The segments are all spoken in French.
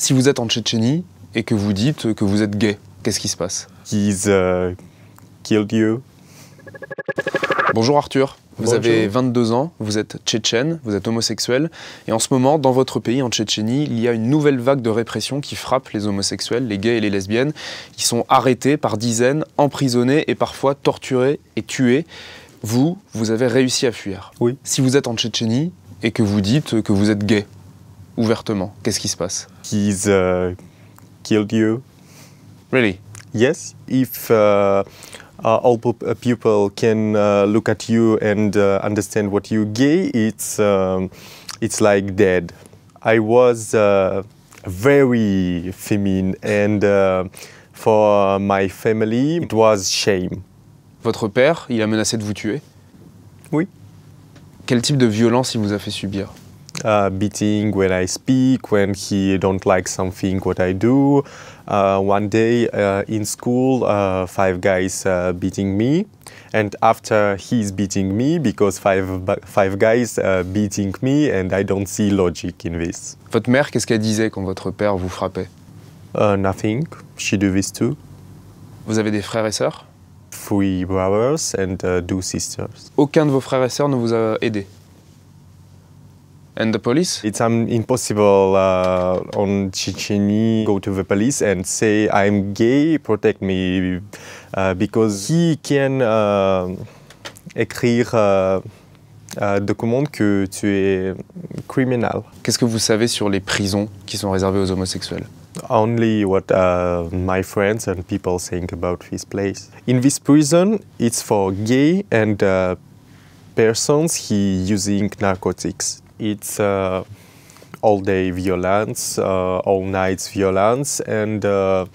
Si vous êtes en Tchétchénie et que vous dites que vous êtes gay, qu'est-ce qui se passe He's euh, killed you. Bonjour Arthur. Vous avez 22 ans, vous êtes tchétchène, vous êtes homosexuel, et en ce moment, dans votre pays, en Tchétchénie, il y a une nouvelle vague de répression qui frappe les homosexuels, les gays et les lesbiennes. Ils sont arrêtés par dizaines, emprisonnés et parfois torturés et tués. Vous, vous avez réussi à fuir. Oui. Si vous êtes en Tchétchénie et que vous dites que vous êtes gay, ouvertement Qu'est-ce qui se passe He's uh, killed you. Really? Yes. If uh, all people can uh, look at you and uh, understand what you gay, it's um, it's like dead. I was uh, very feminine, and uh, for my family, it was shame. Votre père, il a menacé de vous tuer. Oui. Quel type de violence il vous a fait subir uh, beating when I speak, when he don't like something what I do. Uh, one day uh, in school, uh, five guys uh, beating me, and after he's beating me because five five guys uh, beating me, and I don't see logic in this. Votre mère, qu'est-ce qu'elle disait quand votre père vous frappait? nothing. She do this too. Vous avez des frères et sœurs? Three brothers and two sisters. Aucun de vos frères et sœurs ne vous a aidé. and the police? It's um, impossible uh, on Checheni go to the police and say I'm gay, protect me, uh, because he can uh, écrire euh, uh, documente que tu es criminel. Qu'est-ce que vous savez sur les prisons qui sont réservées aux homosexuels? Only what uh, my friends and people think about this place. In this prison, it's for gay and uh, persons he using narcotics. it's uh, all-day violence, uh, all-night violence, and uh,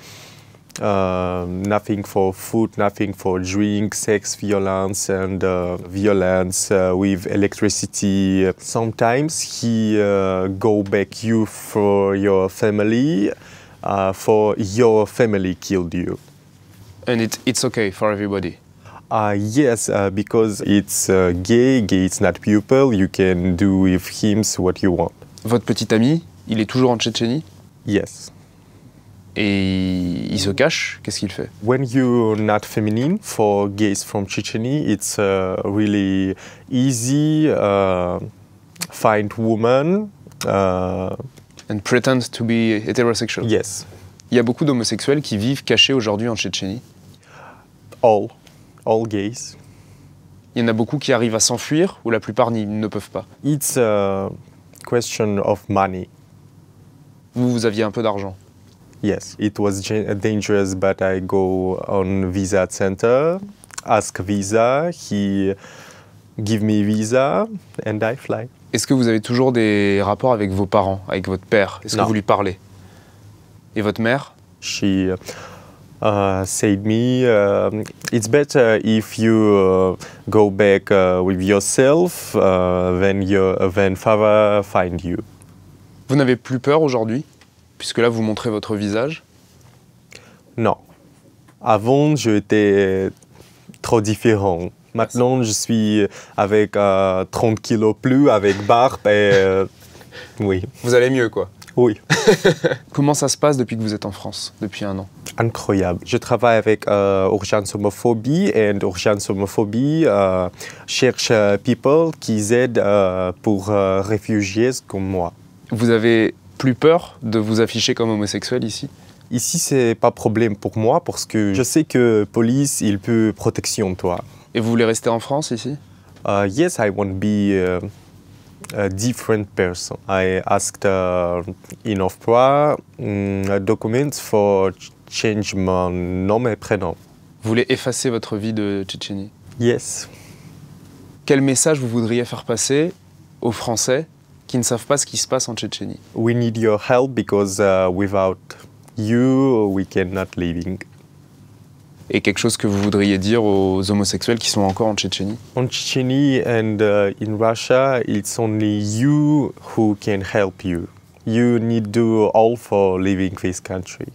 uh, nothing for food, nothing for drink, sex violence and uh, violence uh, with electricity. Sometimes he go back you for your family, for your family killed you. And it, it's okay for everybody? Uh, yes, uh, because it's uh, gay, gay, it's not pupil, you can do with him what you want. Votre petit ami, il est toujours en Tchétchénie Yes. Et il se cache, qu'est-ce qu'il fait When you're not feminine for gays from Chechnya, it's uh, really easy uh, find woman uh, and pretend to be heterosexual. Yes. Il y a beaucoup d'homosexuels qui vivent cachés aujourd'hui en Tchétchénie. All. all gays. Il y en a beaucoup qui arrivent à s'enfuir ou la plupart ne peuvent pas It's a question of money. Vous, vous aviez un peu d'argent Yes, it was dangerous, but I go on visa center, ask visa, he give me visa, and I fly. Est-ce que vous avez toujours des rapports avec vos parents, avec votre père Est-ce que vous lui parlez Et votre mère She Uh, said me, uh, it's better if you uh, go back with yourself than, your, father find you. Vous n'avez plus peur aujourd'hui, puisque là vous montrez votre visage Non. Avant, j'étais trop différent. Maintenant, je suis avec 30 kilos plus, avec barbe et... Euh, oui. Vous allez mieux, quoi oui. Comment ça se passe depuis que vous êtes en France, depuis un an Incroyable. Je travaille avec euh, Urgence Homophobie et Urgence Homophobie euh, cherche euh, people qui aident euh, pour réfugiés comme moi. Vous avez plus peur de vous afficher comme homosexuel ici Ici, c'est pas problème pour moi parce que je sais que police, il peut protection toi. Et vous voulez rester en France ici Yes, I want be. Une different person. J'ai demandé uh, in un mm, documents for change mon nom et prénom. Vous voulez effacer votre vie de Tchétchénie Yes. Quel message vous voudriez faire passer aux Français qui ne savent pas ce qui se passe en Tchétchénie We need your help because uh, without you we cannot living et quelque chose que vous voudriez dire aux homosexuels qui sont encore en Tchétchénie En Tchétchénie et en Russie, c'est seulement vous qui pouvez vous aider. Vous devez faire tout pour vivre dans ce pays.